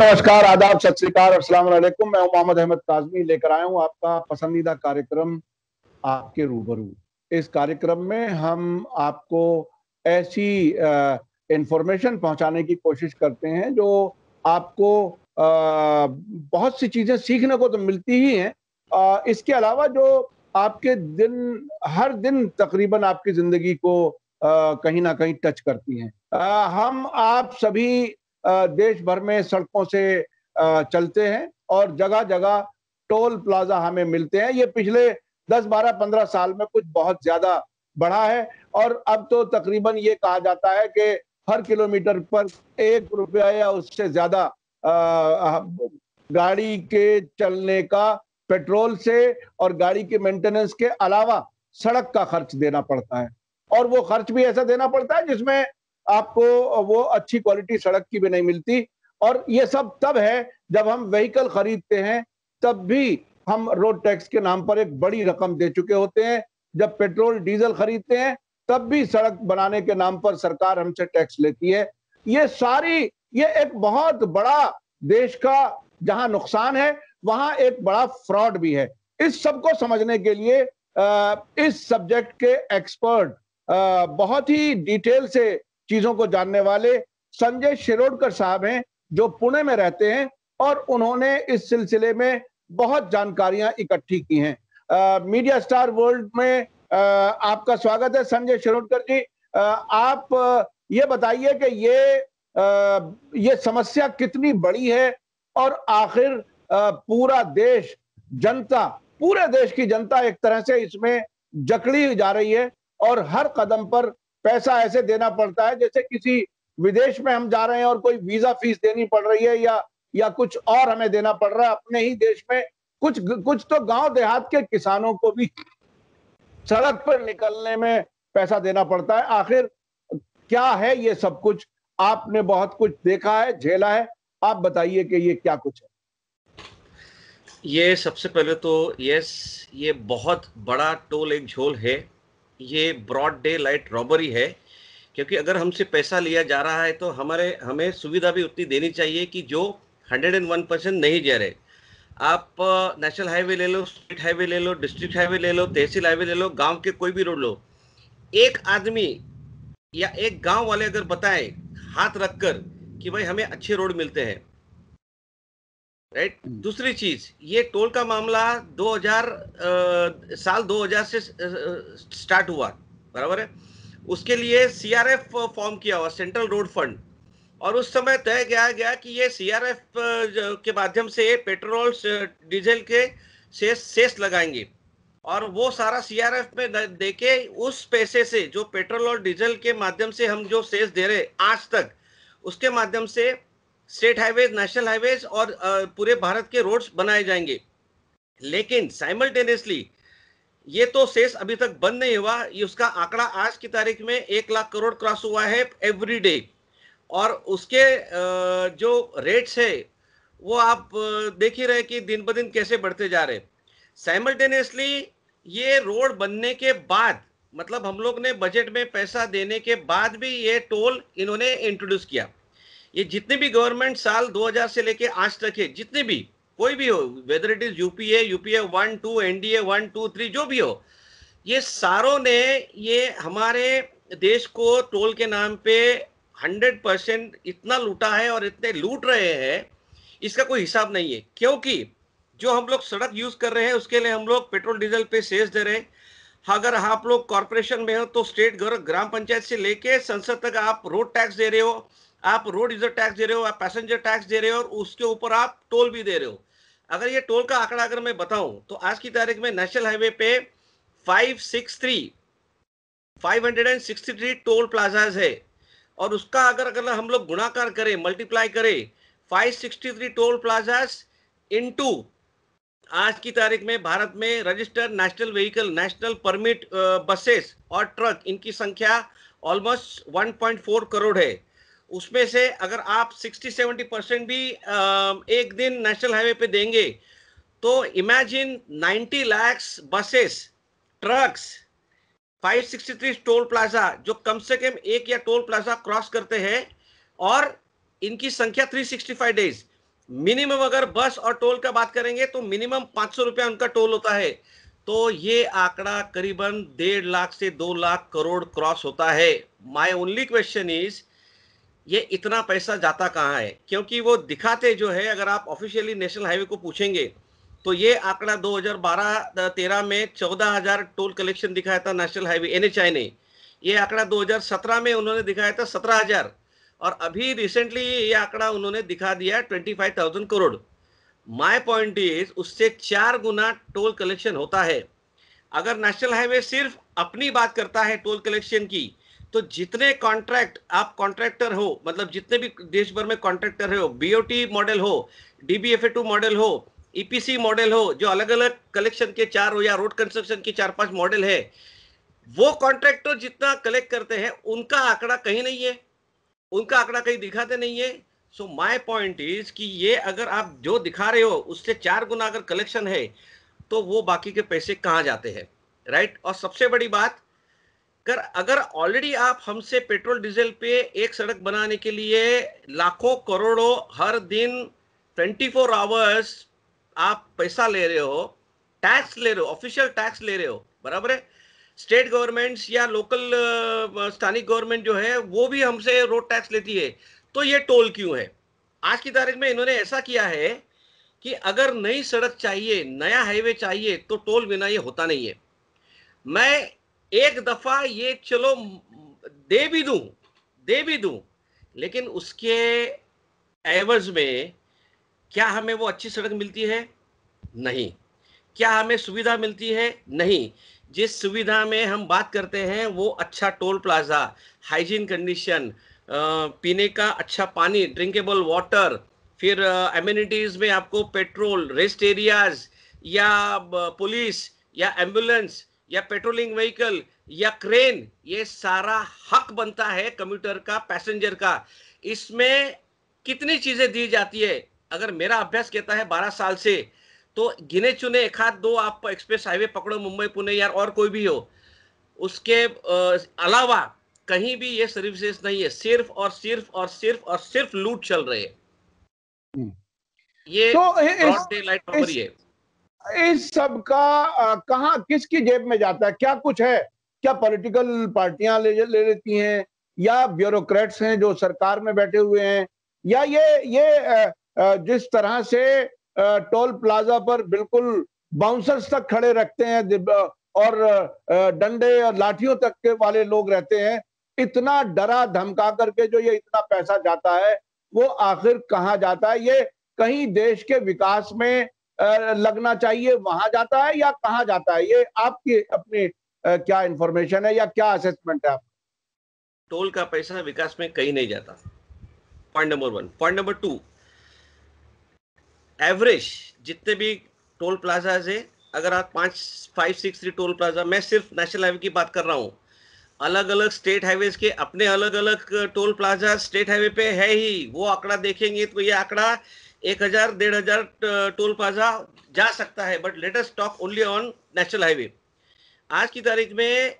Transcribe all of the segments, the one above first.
नमस्कार आदाब सत श्रीकार असलकुम मैं मोहम्मद अहमद काजमी लेकर आया हूँ आपका पसंदीदा कार्यक्रम आपके रूबरू इस कार्यक्रम में हम आपको ऐसी इंफॉर्मेशन पहुंचाने की कोशिश करते हैं जो आपको आ, बहुत सी चीज़ें सीखने को तो मिलती ही हैं इसके अलावा जो आपके दिन हर दिन तकरीबन आपकी ज़िंदगी को आ, कहीं ना कहीं टच करती हैं हम आप सभी देश भर में सड़कों से चलते हैं और जगह जगह टोल प्लाजा हमें मिलते हैं ये पिछले 10 बारह पंद्रह साल में कुछ बहुत ज्यादा बढ़ा है और अब तो तकरीबन ये कहा जाता है कि हर किलोमीटर पर एक रुपया या उससे ज्यादा गाड़ी के चलने का पेट्रोल से और गाड़ी के मेंटेनेंस के अलावा सड़क का खर्च देना पड़ता है और वो खर्च भी ऐसा देना पड़ता है जिसमें आपको वो अच्छी क्वालिटी सड़क की भी नहीं मिलती और ये सब तब है जब हम व्हीकल खरीदते हैं तब भी हम रोड टैक्स के नाम पर एक बड़ी रकम दे चुके होते हैं जब पेट्रोल डीजल खरीदते हैं तब भी सड़क बनाने के नाम पर सरकार हमसे टैक्स लेती है ये सारी ये एक बहुत बड़ा देश का जहां नुकसान है वहां एक बड़ा फ्रॉड भी है इस सब को समझने के लिए इस सब्जेक्ट के एक्सपर्ट बहुत ही डिटेल से चीजों को जानने वाले संजय शिरोडकर साहब हैं जो पुणे में रहते हैं और उन्होंने इस सिलसिले में बहुत जानकारियां इकट्ठी की हैं आ, मीडिया स्टार वर्ल्ड में आ, आपका स्वागत है संजय शिरोडकर जी आ, आप ये बताइए कि ये आ, ये समस्या कितनी बड़ी है और आखिर पूरा देश जनता पूरे देश की जनता एक तरह से इसमें जकड़ी जा रही है और हर कदम पर पैसा ऐसे देना पड़ता है जैसे किसी विदेश में हम जा रहे हैं और कोई वीजा फीस देनी पड़ रही है या या कुछ और हमें देना पड़ रहा है अपने ही देश में कुछ कुछ तो गांव देहात के किसानों को भी सड़क पर निकलने में पैसा देना पड़ता है आखिर क्या है ये सब कुछ आपने बहुत कुछ देखा है झेला है आप बताइए कि ये क्या कुछ है ये सबसे पहले तो यस ये बहुत बड़ा टोल एक झोल है ये ब्रॉड डे लाइट रॉबरी है क्योंकि अगर हमसे पैसा लिया जा रहा है तो हमारे हमें सुविधा भी उतनी देनी चाहिए कि जो हंड्रेड एंड वन परसेंट नहीं जा रहे आप नेशनल हाईवे ले लो स्टेट हाईवे ले लो डिस्ट्रिक्ट हाईवे ले लो तहसील हाईवे ले लो गांव के कोई भी रोड लो एक आदमी या एक गांव वाले अगर बताएं हाथ रखकर कि भाई हमें अच्छे रोड मिलते हैं राइट right? Hmm. दूसरी चीज ये टोल का मामला 2000 साल 2000 से स्टार्ट हुआ बराबर है उसके लिए सीआरएफ फॉर्म किया हुआ सेंट्रल रोड फंड और उस समय तय किया गया कि ये सीआरएफ के माध्यम से पेट्रोल डीजल के सेस सेस लगाएंगे और वो सारा सीआरएफ में देके उस पैसे से जो पेट्रोल और डीजल के माध्यम से हम जो सेस दे रहे आज तक उसके माध्यम से स्टेट हाईवेज नेशनल हाईवेज और पूरे भारत के रोड्स बनाए जाएंगे लेकिन साइमल्टेनियसली ये तो सेस अभी तक बंद नहीं हुआ ये उसका आंकड़ा आज की तारीख में एक लाख करोड़ क्रॉस हुआ है एवरी डे और उसके जो रेट्स है वो आप देख ही रहे कि दिन ब दिन कैसे बढ़ते जा रहे साइमल्टेनियसली ये रोड बनने के बाद मतलब हम लोग ने बजट में पैसा देने के बाद भी ये टोल इन्होंने इंट्रोड्यूस किया ये जितने भी गवर्नमेंट साल 2000 से लेके आज तक है जितने भी कोई भी हो whether it is UPA UPA one two NDA one two three जो भी हो ये सारों ने ये हमारे देश को टोल के नाम पे हंड्रेड परसेंट इतना लूटा है और इतने लूट रहे हैं इसका कोई हिसाब नहीं है क्योंकि जो हम लोग सड़क यूज कर रहे हैं उसके लिए हम लोग पेट्रोल डीजल पे सेस दे रहे हैं अगर आप लोग कॉरपोरेशन में हो तो स्टेट ग्राम पंचायत से लेके संसद तक आप रोड टैक्स दे रहे हो आप रोड यूजर टैक्स दे रहे हो आप पैसेंजर टैक्स दे रहे हो और उसके ऊपर आप टोल भी दे रहे हो अगर ये टोल का आंकड़ा अगर मैं बताऊं तो आज की तारीख में नेशनल हाईवे पे 563 563 टोल प्लाजाज है और उसका अगर अगर हम लोग गुणाकार करें मल्टीप्लाई करें 563 टोल प्लाजाज इनटू आज की तारीख में भारत में registered national vehicle national permit buses और ट्रक इनकी संख्या ऑलमोस्ट 1.4 करोड़ है उसमें से अगर आप 60-70 परसेंट भी एक दिन नेशनल हाईवे पे देंगे तो imagine 90 lakhs buses trucks 563 toll plaza जो कम से कम एक या टोल प्लाजा क्रॉस करते हैं और इनकी संख्या 365 डेज मिनिमम अगर बस और टोल का बात करेंगे तो मिनिमम पांच सौ रुपया उनका टोल होता है तो ये आंकड़ा करीबन डेढ़ लाख से दो लाख करोड़ क्रॉस होता है माई ओनली क्वेश्चन इज ये इतना पैसा जाता कहाँ है क्योंकि वो दिखाते जो है अगर आप ऑफिशियली नेशनल हाईवे को पूछेंगे तो ये आंकड़ा 2012-13 में 14000 टोल कलेक्शन दिखाया था नेशनल हाईवे एनएचआई ने ये आंकड़ा 2017 में उन्होंने दिखाया था 17000 और अभी रिसेंटली ये आंकड़ा उन्होंने दिखा दिया 25000 करोड़ माय पॉइंट इज उससे चार गुना टोल कलेक्शन होता है अगर नेशनल हाईवे सिर्फ अपनी बात करता है टोल कलेक्शन की तो जितने कॉन्ट्रैक्ट आप कॉन्ट्रैक्टर हो मतलब जितने भी देश भर में कॉन्ट्रैक्टर हो बीओटी मॉडल हो डीबीएफए टू मॉडल हो ईपीसी e मॉडल हो जो अलग अलग कलेक्शन के चार हो या रोड कंस्ट्रक्शन के चार पांच मॉडल है वो कॉन्ट्रैक्टर जितना कलेक्ट करते हैं उनका आंकड़ा कहीं नहीं है उनका आंकड़ा कहीं दिखाते नहीं है सो माय पॉइंट इज कि ये अगर आप जो दिखा रहे हो उससे चार गुना अगर कलेक्शन है तो वो बाकी के पैसे कहाँ जाते हैं राइट right? और सबसे बड़ी बात कर अगर ऑलरेडी आप हमसे पेट्रोल डीजल पे एक सड़क बनाने के लिए लाखों करोड़ों हर दिन 24 फोर आवर्स आप पैसा ले रहे हो टैक्स ले रहे हो ऑफिशियल टैक्स ले रहे हो बराबर है स्टेट गवर्नमेंट्स या लोकल स्थानीय गवर्नमेंट जो है वो भी हमसे रोड टैक्स लेती है तो ये टोल क्यों है आज की तारीख में इन्होंने ऐसा किया है कि अगर नई सड़क चाहिए नया हाईवे चाहिए तो टोल बिना ये होता नहीं है मैं एक दफा ये चलो दे भी दू दे भी दू लेकिन उसके एवज में क्या हमें वो अच्छी सड़क मिलती है नहीं क्या हमें सुविधा मिलती है नहीं जिस सुविधा में हम बात करते हैं वो अच्छा टोल प्लाजा हाइजीन कंडीशन पीने का अच्छा पानी ड्रिंकेबल वाटर फिर एम्यूनिटीज में आपको पेट्रोल रेस्ट एरियाज या पुलिस या एम्बुलेंस या पेट्रोलिंग व्हीकल या क्रेन ये सारा हक बनता है कंप्यूटर का पैसेंजर का इसमें कितनी चीजें दी जाती है अगर मेरा अभ्यास कहता है बारह साल से तो गिने चुने एक हाथ दो आप एक्सप्रेस हाईवे पकड़ो मुंबई पुणे या और कोई भी हो उसके अलावा कहीं भी ये सर्विसेज नहीं है सिर्फ और सिर्फ और सिर्फ और सिर्फ लूट चल रहे हम्म। ये तो डे लाइट है इस सब का कहा किसकी जेब में जाता है क्या कुछ है क्या पॉलिटिकल पार्टियां ले ले लेती हैं या ब्यूरोक्रेट्स हैं जो सरकार में बैठे हुए हैं या ये ये जिस तरह से टोल प्लाजा पर बिल्कुल बाउंसर्स तक खड़े रखते हैं और डंडे और लाठियों तक के वाले लोग रहते हैं इतना डरा धमका करके जो ये इतना पैसा जाता है वो आखिर कहाँ जाता है ये कहीं देश के विकास में लगना चाहिए वहां जाता है या कहा जाता है ये आपके अपने क्या इंफॉर्मेशन है या क्या असेसमेंट है आपका टोल का पैसा विकास में कहीं नहीं जाता point number one point number two average जितने भी टोल प्लाजाज है अगर आप पांच five six three toll plaza मैं सिर्फ नेशनल हाईवे की बात कर रहा हूँ अलग अलग स्टेट हाईवेज के अपने अलग अलग टोल प्लाजा स्टेट हाईवे पे है ही वो आंकड़ा देखेंगे तो ये आंकड़ा एक हजार डेढ़ हजार टोल प्लाजा जा सकता है but latest stock only on national highway आज की तारीख में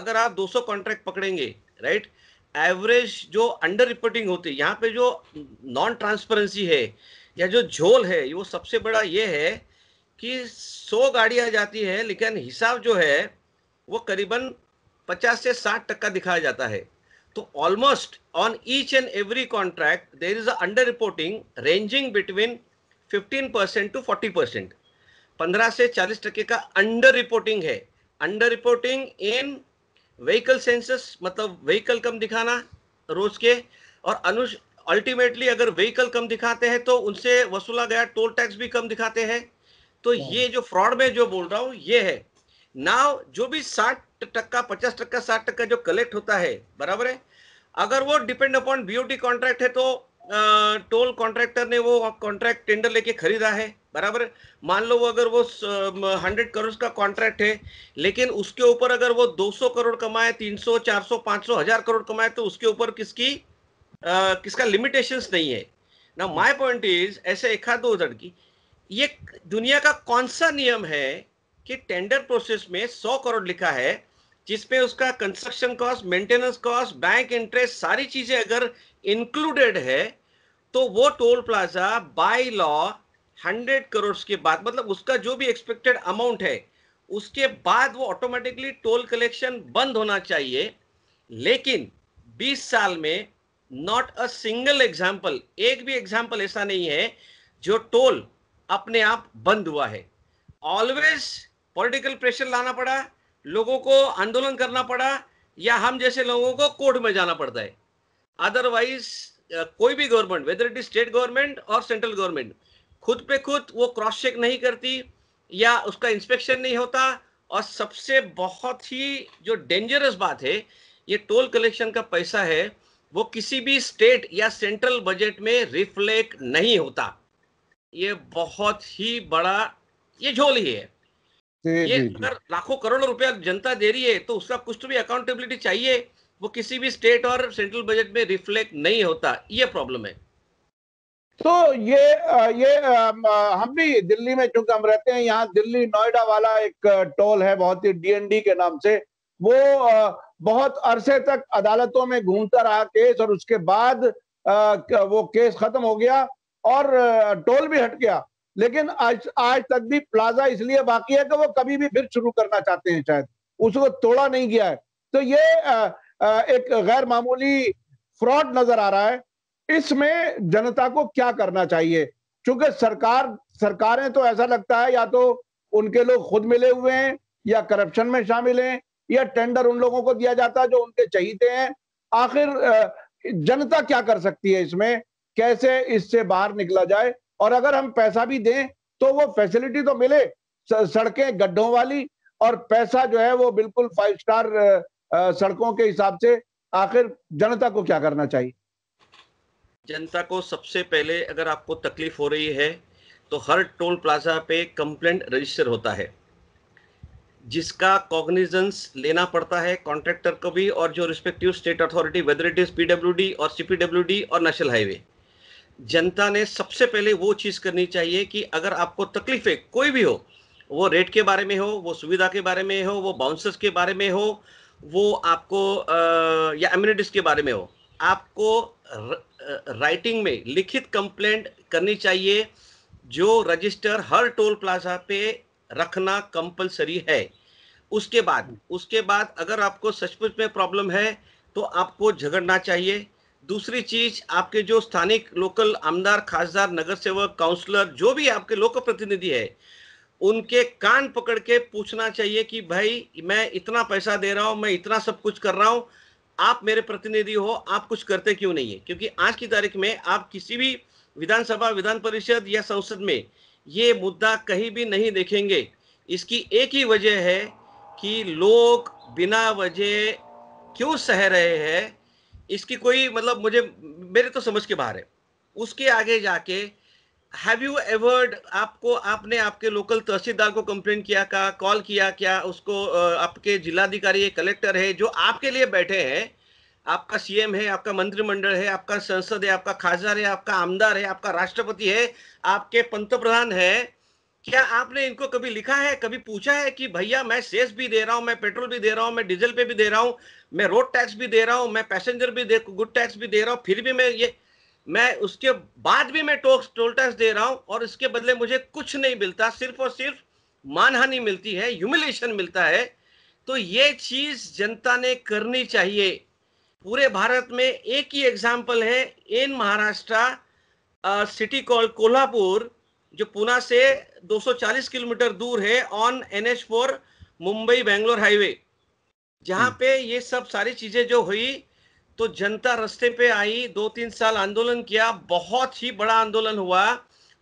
अगर आप 200 कॉन्ट्रैक्ट पकड़ेंगे राइट एवरेज जो अंडर रिपोर्टिंग होती है यहाँ पे जो नॉन ट्रांसपेरेंसी है या जो झोल है वो सबसे बड़ा ये है कि 100 गाड़ियाँ जाती है लेकिन हिसाब जो है वो करीबन 50 से 60 टक्का दिखाया जाता है तो almost on each and every contract there is under reporting ranging between 15% to 40%. पंद्रह से चालीस टके का अंडर रिपोर्टिंग है under reporting in vehicle census मतलब व्हीकल कम दिखाना रोज के और अनुष अल्टीमेटली अगर व्हीकल कम दिखाते हैं तो उनसे वसूला गया टोल टैक्स भी कम दिखाते हैं तो हाँ। ये जो फ्रॉड में जो बोल रहा हूँ ये है नाव जो भी साठ टक्का पचास टक्का साठ टक्का जो कलेक्ट होता है बराबर है अगर वो डिपेंड अपॉन बीओटी कॉन्ट्रैक्ट है तो टोल कॉन्ट्रैक्टर ने वो कॉन्ट्रैक्ट टेंडर लेके खरीदा है बराबर मान लो वो अगर वो हंड्रेड करोड़ का कॉन्ट्रैक्ट है लेकिन उसके ऊपर अगर वो 200 करोड़ कमाए 300 400 500 हजार करोड़ कमाए तो उसके ऊपर किसकी आ, किसका लिमिटेशंस नहीं है ना माय पॉइंट इज ऐसे एक हाथ दो की ये दुनिया का कौन सा नियम है कि टेंडर प्रोसेस में सौ करोड़ लिखा है जिसमें उसका construction cost maintenance cost bank interest सारी चीजें अगर इंक्लूडेड है तो वो toll plaza by law hundred crore के बाद मतलब उसका जो भी एक्सपेक्टेड अमाउंट है उसके बाद वो ऑटोमेटिकली टोल कलेक्शन बंद होना चाहिए लेकिन 20 साल में नॉट अ सिंगल एग्जाम्पल एक भी एग्जाम्पल ऐसा नहीं है जो टोल अपने आप बंद हुआ है ऑलवेज पॉलिटिकल प्रेशर लाना पड़ा लोगों को आंदोलन करना पड़ा या हम जैसे लोगों को कोर्ट में जाना पड़ता है अदरवाइज कोई भी government whether it is state government और सेंट्रल गवर्नमेंट खुद पे खुद वो क्रॉस चेक नहीं करती या उसका इंस्पेक्शन नहीं होता और सबसे बहुत ही जो डेंजरस बात है ये टोल कलेक्शन का पैसा है वो किसी भी स्टेट या सेंट्रल बजट में रिफ्लेक्ट नहीं होता ये बहुत ही बड़ा ये झोल ही है ये अगर लाखों करोड़ रुपया जनता दे रही है तो उसका कुछ तो भी अकाउंटेबिलिटी चाहिए वो किसी भी स्टेट और सेंट्रल बजट में रिफ्लेक्ट नहीं होता ये प्रॉब्लम है तो ये ये हम भी दिल्ली में चूंकि हम रहते हैं यहाँ दिल्ली नोएडा वाला एक टोल है बहुत ही डीएनडी के नाम से वो बहुत अरसे तक अदालतों में घूमता रहा केस और उसके बाद वो केस खत्म हो गया और टोल भी हट गया लेकिन आज आज तक भी प्लाजा इसलिए बाकी है कि वो कभी भी फिर शुरू करना चाहते हैं शायद उसको तोड़ा नहीं गया है तो ये एक गैर मामूली फ्रॉड नजर आ रहा है इसमें जनता को क्या करना चाहिए क्योंकि सरकार सरकारें तो ऐसा लगता है या तो उनके लोग खुद मिले हुए हैं या करप्शन में शामिल हैं या टेंडर उन लोगों को दिया जाता है जो उनके चाहते हैं आखिर जनता क्या कर सकती है इसमें कैसे इससे बाहर निकला जाए और अगर हम पैसा भी दें तो वो फैसिलिटी तो मिले सड़कें गड्ढों वाली और पैसा जो है वो बिल्कुल फाइव स्टार सड़कों के हिसाब से आखिर जनता को क्या करना चाहिए जनता को सबसे पहले अगर आपको तकलीफ हो रही है तो हर टोल प्लाजा पे कंप्लेंट रजिस्टर होता है जिसका कॉग्निजेंस लेना पड़ता है कॉन्ट्रेक्टर को भी और जो respective state authority whether it is PW और सीपीडब्ल्यू और नेशनल हाईवे जनता ने सबसे पहले वो चीज़ करनी चाहिए कि अगर आपको तकलीफें कोई भी हो वो रेट के बारे में हो वो सुविधा के बारे में हो वो बाउंसर्स के बारे में हो वो आपको आ, या एम्यूनिटीज के बारे में हो आपको र, राइटिंग में लिखित कंप्लेंट करनी चाहिए जो रजिस्टर हर टोल प्लाजा पे रखना कंपलसरी है उसके बाद उसके बाद अगर आपको सचमुच में प्रॉब्लम है तो आपको झगड़ना चाहिए दूसरी चीज आपके जो स्थानिक लोकल आमदार खासदार नगर सेवक काउंसलर जो भी आपके लोक प्रतिनिधि है उनके कान पकड़ के पूछना चाहिए कि भाई मैं इतना पैसा दे रहा हूँ मैं इतना सब कुछ कर रहा हूँ आप मेरे प्रतिनिधि हो आप कुछ करते क्यों नहीं है क्योंकि आज की तारीख में आप किसी भी विधानसभा विधान परिषद या संसद में ये मुद्दा कहीं भी नहीं देखेंगे इसकी एक ही वजह है कि लोग बिना वजह क्यों सह रहे हैं इसकी कोई मतलब मुझे मेरे तो समझ के बाहर है उसके आगे जाके हैव यू एवर्ड आपको आपने आपके लोकल तहसीलदार को कंप्लेन किया का कॉल किया क्या उसको आपके जिलाधिकारी है कलेक्टर है जो आपके लिए बैठे हैं आपका सीएम है आपका मंत्रिमंडल है आपका संसद है आपका खासदार है आपका आमदार है आपका राष्ट्रपति है आपके पंत प्रधान है क्या आपने इनको कभी लिखा है कभी पूछा है कि भैया मैं सेस भी दे रहा हूँ मैं पेट्रोल भी दे रहा हूँ मैं डीजल पे भी दे रहा हूँ मैं रोड टैक्स भी दे रहा हूँ मैं पैसेंजर भी दे गुड टैक्स भी दे रहा हूँ फिर भी मैं ये मैं उसके बाद भी मैं टोक्स टोल टैक्स दे रहा हूँ और इसके बदले मुझे कुछ नहीं मिलता सिर्फ और सिर्फ मानहानि मिलती है ह्यूमिलेशन मिलता है तो ये चीज जनता ने करनी चाहिए पूरे भारत में एक ही एग्जाम्पल है in Maharashtra city call Kolhapur जो पुणे से 240 किलोमीटर दूर है on N H four Mumbai Bangalore highway जहां हम्म। पे ये सब सारी चीजें जो हुई तो जनता रस्ते पे आई दो तीन साल आंदोलन किया बहुत ही बड़ा आंदोलन हुआ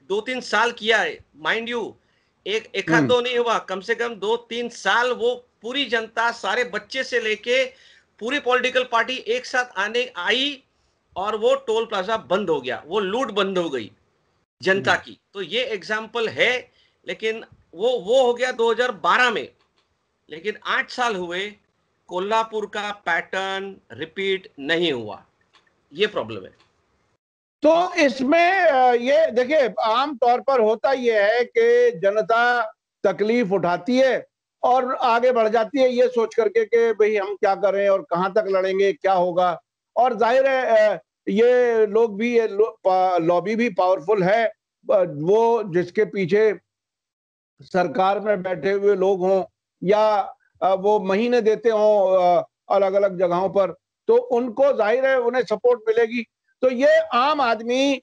दो तीन साल किया है माइंड यू एक एक हम्म। दो नहीं हुआ कम से कम दो तीन साल वो पूरी जनता सारे बच्चे से लेके पूरी पॉलिटिकल पार्टी एक साथ आने आई और वो टोल प्लाजा बंद हो गया वो लूट बंद हो गई जनता हम्म। की तो ये एग्जाम्पल है लेकिन वो वो हो गया 2012 में लेकिन आठ साल हुए कोल्हापुर का पैटर्न रिपीट नहीं हुआ ये प्रॉब्लम है तो इसमें ये देखिए आम तौर पर होता ये है कि जनता तकलीफ उठाती है और आगे बढ़ जाती है ये सोच करके कि भाई हम क्या करें और कहाँ तक लड़ेंगे क्या होगा और जाहिर है ये लोग भी ये लॉबी भी पावरफुल है वो जिसके पीछे सरकार में बैठे हुए लोग हों या वो महीने देते हों अलग अलग जगहों पर तो उनको जाहिर है उन्हें सपोर्ट मिलेगी तो ये आम आदमी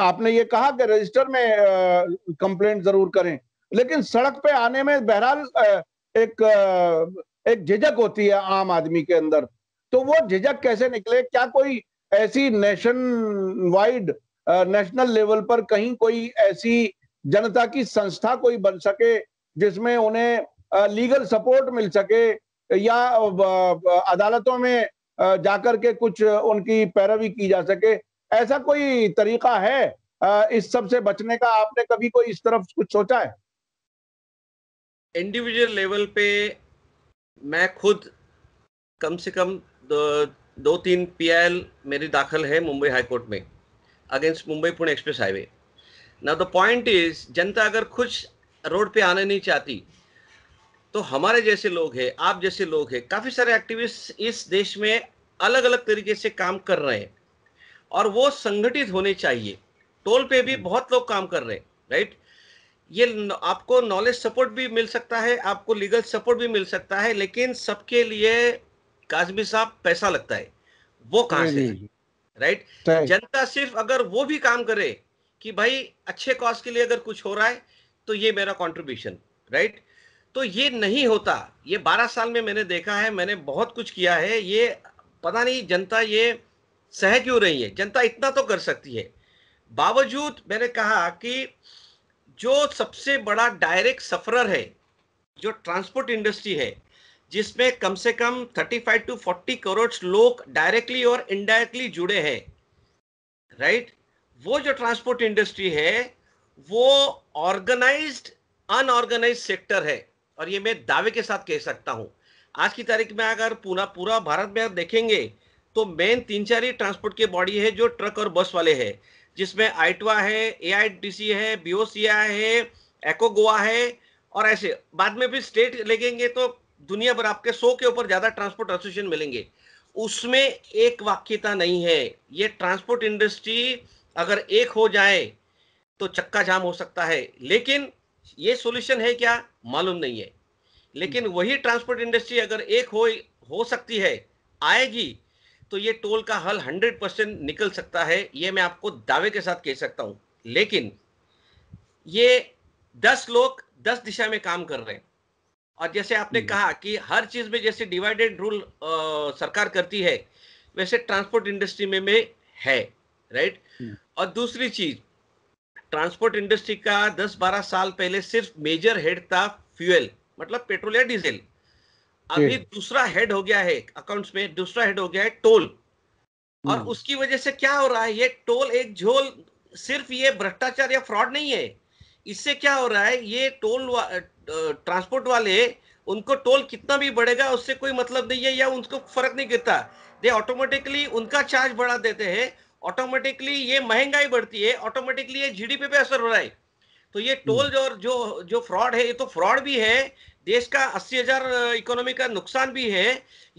आपने ये कहा कि रजिस्टर में कंप्लेंट जरूर करें लेकिन सड़क पे आने में बहरहाल एक एक झिझक होती है आम आदमी के अंदर तो वो झिझक कैसे निकले क्या कोई ऐसी नेशन वाइड नेशनल लेवल पर कहीं कोई ऐसी जनता की संस्था कोई बन सके जिसमें उन्हें लीगल सपोर्ट मिल सके या अदालतों में जाकर के कुछ उनकी पैरवी की जा सके ऐसा कोई तरीका है इस सब से बचने का आपने कभी कोई इस तरफ कुछ सोचा है इंडिविजुअल लेवल पे मैं खुद कम से कम दो, दो तीन पीआईएल मेरी दाखिल है मुंबई हाईकोर्ट में against Mumbai Pune express highway ना द पॉइंट इज जनता अगर कुछ रोड पे आने नहीं चाहती तो हमारे जैसे लोग हैं आप जैसे लोग हैं काफ़ी सारे एक्टिविस्ट इस देश में अलग अलग तरीके से काम कर रहे हैं और वो संगठित होने चाहिए टोल पे भी बहुत लोग काम कर रहे हैं राइट ये आपको नॉलेज सपोर्ट भी मिल सकता है आपको लीगल सपोर्ट भी मिल सकता है लेकिन सबके लिए काजमी साहब पैसा लगता है वो कहा से राइट जनता सिर्फ अगर वो भी काम करे कि भाई अच्छे कॉज के लिए अगर कुछ हो रहा है तो ये मेरा कॉन्ट्रीब्यूशन राइट तो ये नहीं होता ये 12 साल में मैंने देखा है मैंने बहुत कुछ किया है ये पता नहीं जनता ये सह क्यों रही है जनता इतना तो कर सकती है बावजूद मैंने कहा कि जो सबसे बड़ा डायरेक्ट सफरर है जो ट्रांसपोर्ट इंडस्ट्री है जिसमें कम से कम 35 टू 40 करोड़ लोग डायरेक्टली और इनडायरेक्टली जुड़े हैं राइट right? वो जो ट्रांसपोर्ट इंडस्ट्री है वो ऑर्गेनाइज्ड अनऑर्गेनाइज सेक्टर है और ये मैं दावे के साथ कह सकता हूं आज की तारीख में अगर पूरा पूरा भारत में देखेंगे तो मेन तीन चार ही ट्रांसपोर्ट के बॉडी है जो ट्रक और बस वाले है जिसमें आइटवा है ए है बी है एको गोवा है और ऐसे बाद में भी स्टेट लगेंगे तो दुनिया भर आपके सौ के ऊपर ज्यादा ट्रांसपोर्ट एसोसिएशन मिलेंगे उसमें एक वाक्यता नहीं है ये ट्रांसपोर्ट इंडस्ट्री अगर एक हो जाए तो चक्का जाम हो सकता है लेकिन ये सॉल्यूशन है क्या मालूम नहीं है लेकिन हम्म। वही ट्रांसपोर्ट इंडस्ट्री अगर एक हो हो सकती है आएगी तो ये टोल का हल 100 परसेंट निकल सकता है ये मैं आपको दावे के साथ कह सकता हूं लेकिन ये 10 लोग 10 दिशा में काम कर रहे हैं और जैसे आपने हम्म। कहा कि हर चीज में जैसे डिवाइडेड रूल सरकार करती है वैसे ट्रांसपोर्ट इंडस्ट्री में में है राइट हम्म। और दूसरी चीज ट्रांसपोर्ट इंडस्ट्री का 10-12 साल पहले सिर्फ मेजर हेड था फ्यूल मतलब पेट्रोल या डीजल अभी दूसरा हेड हो गया है अकाउंट्स में दूसरा हेड हो गया है टोल और हम्म। उसकी वजह से क्या हो रहा है ये टोल एक झोल सिर्फ ये भ्रष्टाचार या फ्रॉड नहीं है इससे क्या हो रहा है ये टोल वा, ट्रांसपोर्ट वाले उनको टोल कितना भी बढ़ेगा उससे कोई मतलब नहीं है या उनको फर्क नहीं गिरता दे ऑटोमेटिकली उनका चार्ज बढ़ा देते हैं ऑटोमेटिकली ये महंगाई बढ़ती है ऑटोमेटिकली ये जीडीपी पे असर हो रहा है तो ये टोल हम्म। जो जो जो फ्रॉड है ये तो फ्रॉड भी है देश का अस्सी हजार इकोनॉमी का नुकसान भी है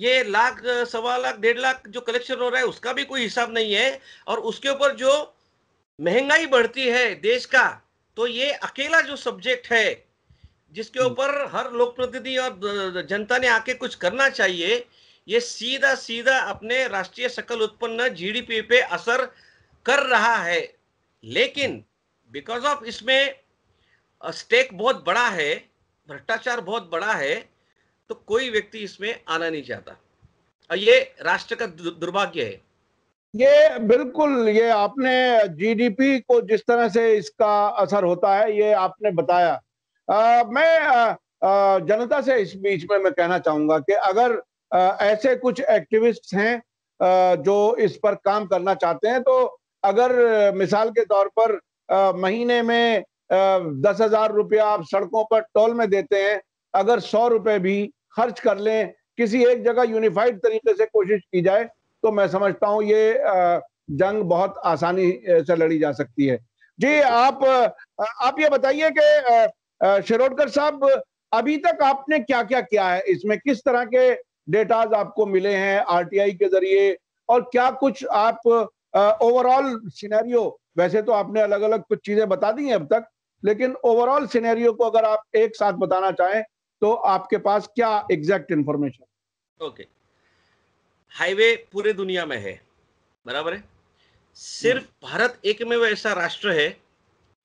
ये लाख सवा लाख डेढ़ लाख जो कलेक्शन हो रहा है उसका भी कोई हिसाब नहीं है और उसके ऊपर जो महंगाई बढ़ती है देश का तो ये अकेला जो सब्जेक्ट है जिसके हम्म। ऊपर हर लोक प्रतिनिधि और जनता ने आके कुछ करना चाहिए ये सीधा सीधा अपने राष्ट्रीय सकल उत्पन्न जीडीपी पे असर कर रहा है लेकिन बिकॉज ऑफ इसमें स्टेक बहुत बड़ा है भ्रष्टाचार बहुत बड़ा है तो कोई व्यक्ति इसमें आना नहीं चाहता और ये राष्ट्र का दुर्भाग्य है ये बिल्कुल ये आपने जीडीपी को जिस तरह से इसका असर होता है ये आपने बताया आ, मैं जनता से इस बीच में मैं कहना चाहूंगा कि अगर आ, ऐसे कुछ एक्टिविस्ट हैं आ, जो इस पर काम करना चाहते हैं तो अगर मिसाल के तौर पर आ, महीने में आ, दस हजार रुपया आप सड़कों पर टोल में देते हैं अगर सौ रुपये भी खर्च कर लें किसी एक जगह यूनिफाइड तरीके से कोशिश की जाए तो मैं समझता हूँ ये जंग बहुत आसानी से लड़ी जा सकती है जी आप आप ये बताइए कि शिरोडकर साहब अभी तक आपने क्या क्या किया है इसमें किस तरह के डेटाज आपको मिले हैं आरटीआई के जरिए और क्या कुछ आप ओवरऑल सिनेरियो वैसे तो आपने अलग अलग कुछ चीजें बता दी हैं अब तक लेकिन ओवरऑल सिनेरियो को अगर आप एक साथ बताना चाहें तो आपके पास क्या exact information okay okay. Highway पूरे दुनिया में है बराबर है सिर्फ हम्म। भारत एक में वो ऐसा राष्ट्र है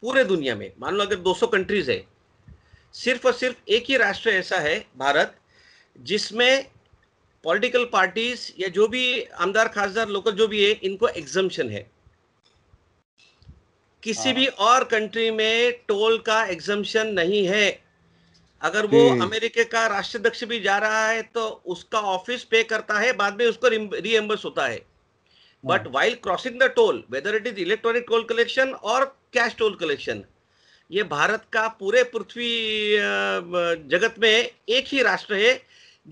पूरे दुनिया में मान लो अगर 200 कंट्रीज है सिर्फ और सिर्फ एक ही राष्ट्र ऐसा है भारत जिसमें पॉलिटिकल पार्टीज या जो भी आमदार खासदार लोकल जो भी है इनको एग्जम्पन है किसी हाँ। भी और कंट्री में टोल का एग्जम्पन नहीं है अगर वो अमेरिके का राष्ट्राध्यक्ष भी जा रहा है तो उसका ऑफिस पे करता है बाद में उसको रीएम्बर्स होता है but while crossing the toll whether it is electronic toll collection और कैश टोल कलेक्शन ये भारत का पूरे पृथ्वी जगत में एक ही राष्ट्र है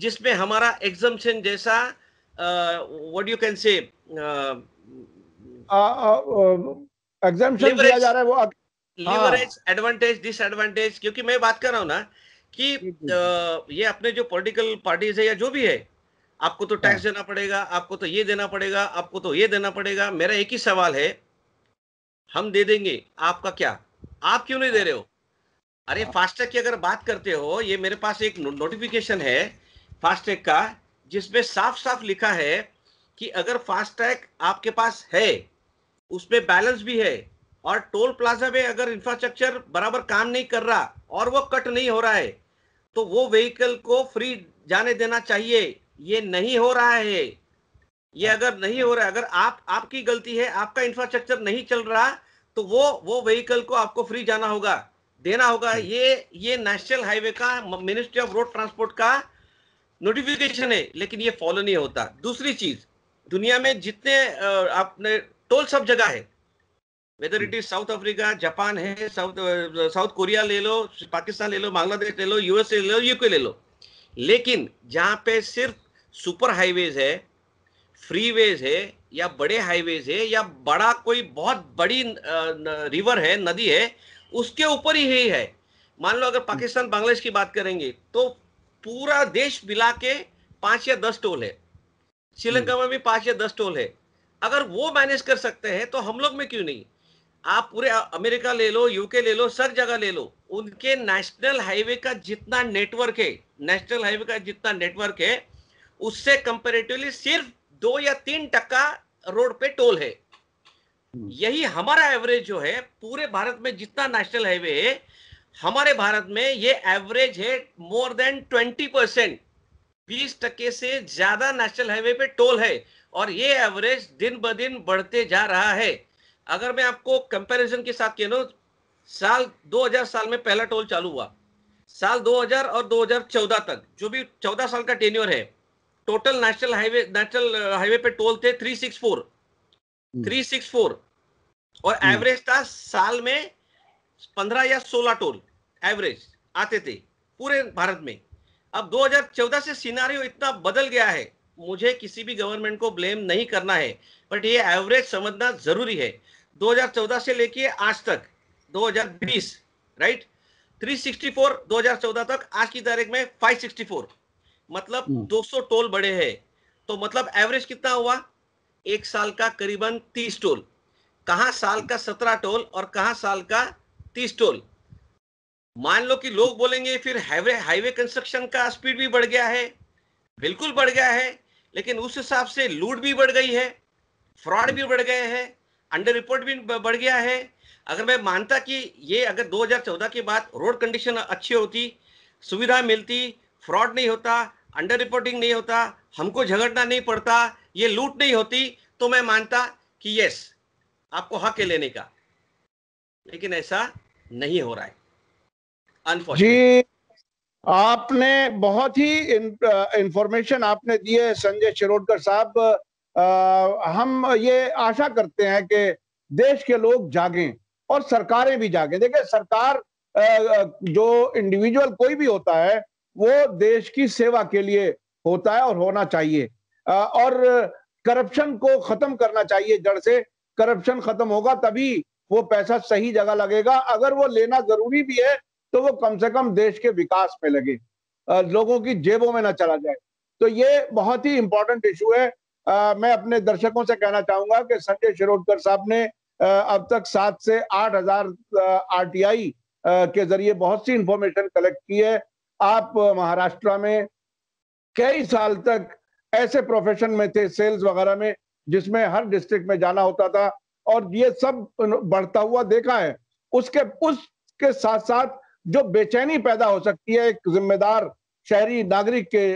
जिसमें हमारा एग्जामेशन जैसा व्हाट यू कैन से एग्जामेशन दिया जा रहा है वो एडवांटेज हाँ। डिसएडवांटेज क्योंकि मैं बात कर रहा हूँ ना कि ये अपने जो पॉलिटिकल पार्टीज है या जो भी है आपको तो टैक्स हाँ। देना पड़ेगा आपको तो ये देना पड़ेगा आपको तो ये देना पड़ेगा मेरा एक ही सवाल है हम दे देंगे आपका क्या आप क्यों नहीं दे हाँ। रहे हो अरे फास्टैग हाँ। की अगर बात करते हो ये मेरे पास एक नोटिफिकेशन है फास्टैग का जिसमें साफ साफ लिखा है कि अगर फास्टैग आपके पास है उसमें बैलेंस भी है और टोल प्लाजा में अगर इंफ्रास्ट्रक्चर बराबर काम नहीं कर रहा और वो कट नहीं हो रहा है तो वो व्हीकल को फ्री जाने देना चाहिए ये नहीं हो रहा है ये हाँ। अगर नहीं हो रहा है अगर आप आपकी गलती है आपका इंफ्रास्ट्रक्चर नहीं चल रहा तो वो वो व्हीकल को आपको फ्री जाना होगा देना होगा हाँ। ये ये नेशनल हाईवे का मिनिस्ट्री ऑफ रोड ट्रांसपोर्ट का नोटिफिकेशन है लेकिन ये फॉलो नहीं होता दूसरी चीज दुनिया में जितने आपने टोल सब जगह है whether it is South Africa Japan है साउथ साउथ कोरिया ले लो पाकिस्तान ले लो बांग्लादेश ले लो यूएसए ले लो यूके ले लो लेकिन जहाँ पे सिर्फ सुपर हाईवेज है फ्रीवेज है या बड़े हाईवेज है या बड़ा कोई बहुत बड़ी रिवर है नदी है उसके ऊपर ही है मान लो अगर पाकिस्तान बांग्लादेश की बात करेंगे तो पूरा देश मिला के पांच या दस टोल है श्रीलंका में भी पांच या दस टोल है अगर वो मैनेज कर सकते हैं तो हम लोग में क्यों नहीं आप पूरे अमेरिका ले लो यूके ले लो सब जगह ले लो उनके नेशनल हाईवे का जितना नेटवर्क है नेशनल हाईवे का जितना नेटवर्क है उससे कंपेरेटिवली सिर्फ दो या तीन टक्का रोड पे टोल है हम्म। यही हमारा एवरेज जो है पूरे भारत में जितना नेशनल हाईवे है हमारे भारत में ये एवरेज है मोर देन ट्वेंटी परसेंट बीस टके से ज्यादा नेशनल हाईवे पे टोल है और ये एवरेज दिन ब दिन बढ़ते जा रहा है अगर मैं आपको कंपैरिजन के साथ कहना साल 2000 साल में पहला टोल चालू हुआ साल 2000 और 2014 तक जो भी 14 साल का टेन्योर है total national highway national highway पे टोल थे 364 364 हम्म। और एवरेज हम्म। था साल में 15 या 16 टोल एवरेज आते थे पूरे भारत में अब 2014 से सिनारियो इतना बदल गया है मुझे किसी भी गवर्नमेंट को ब्लेम नहीं करना है बट ये एवरेज समझना जरूरी है 2014 से लेके आज तक 2020 राइट 364 2014 तक आज की तारीख में 564 मतलब 200 हम्म। टोल बढ़े हैं तो मतलब एवरेज कितना हुआ एक साल का करीबन 30 टोल कहा साल का 17 टोल और कहा साल का 30 टोल मान लो कि लोग बोलेंगे फिर हाईवे हाईवे कंस्ट्रक्शन का स्पीड भी बढ़ गया है बिल्कुल बढ़ गया है लेकिन उस हिसाब से लूट भी बढ़ गई है फ्रॉड भी बढ़ गए हैं अंडर रिपोर्ट भी बढ़ गया है अगर मैं मानता कि ये अगर 2014 के बाद रोड कंडीशन अच्छी होती सुविधा मिलती फ्रॉड नहीं होता अंडर रिपोर्टिंग नहीं होता हमको झगड़ना नहीं पड़ता ये लूट नहीं होती तो मैं मानता कि यस आपको हक है लेने का लेकिन ऐसा नहीं हो रहा है जी आपने बहुत ही इंफॉर्मेशन आपने दी है संजय शिरोडकर साहब आ, हम ये आशा करते हैं कि देश के लोग जागें और सरकारें भी जागें देखिए सरकार जो इंडिविजुअल कोई भी होता है वो देश की सेवा के लिए होता है और होना चाहिए और करप्शन को खत्म करना चाहिए जड़ से करप्शन खत्म होगा तभी वो पैसा सही जगह लगेगा अगर वो लेना जरूरी भी है तो वो कम से कम देश के विकास में लगे लोगों की जेबों में ना चला जाए तो ये बहुत ही इंपॉर्टेंट इशू है आ, मैं अपने दर्शकों से कहना चाहूंगा कि संजय शिरोडकर साहब ने आ, अब तक सात से आठ हजार आर टी आई के जरिए बहुत सी इंफॉर्मेशन कलेक्ट की है आप महाराष्ट्र में कई साल तक ऐसे प्रोफेशन में थे सेल्स वगैरह में जिसमें हर डिस्ट्रिक्ट में जाना होता था और ये सब बढ़ता हुआ देखा है उसके उसके साथ साथ जो बेचैनी पैदा हो सकती है एक जिम्मेदार शहरी नागरिक के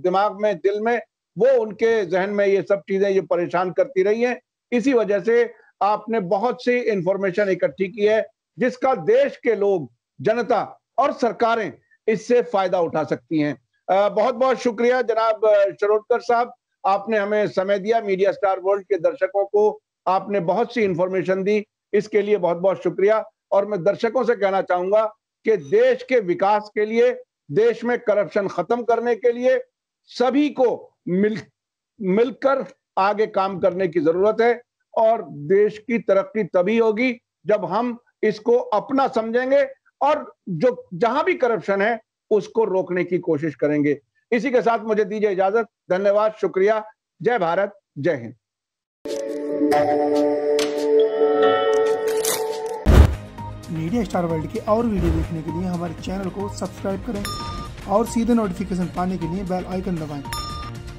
दिमाग में दिल में वो उनके जहन में ये सब चीजें ये परेशान करती रही हैं इसी वजह से आपने बहुत सी इंफॉर्मेशन इकट्ठी की है जिसका देश के लोग जनता और सरकारें इससे फायदा उठा सकती हैं बहुत बहुत शुक्रिया जनाब शरोडकर साहब आपने हमें समय दिया मीडिया स्टार वर्ल्ड के दर्शकों को आपने बहुत सी इंफॉर्मेशन दी इसके लिए बहुत बहुत शुक्रिया और मैं दर्शकों से कहना चाहूंगा कि देश के विकास के लिए देश में करप्शन खत्म करने के लिए सभी को मिल मिलकर आगे काम करने की जरूरत है और देश की तरक्की तभी होगी जब हम इसको अपना समझेंगे और जो जहां भी करप्शन है उसको रोकने की कोशिश करेंगे इसी के साथ मुझे दीजिए इजाजत धन्यवाद शुक्रिया जय भारत जय हिंद मीडिया स्टार वर्ल्ड के और वीडियो देखने के लिए हमारे चैनल को सब्सक्राइब करें और सीधे नोटिफिकेशन पाने के लिए बेल आइकन दबाएं।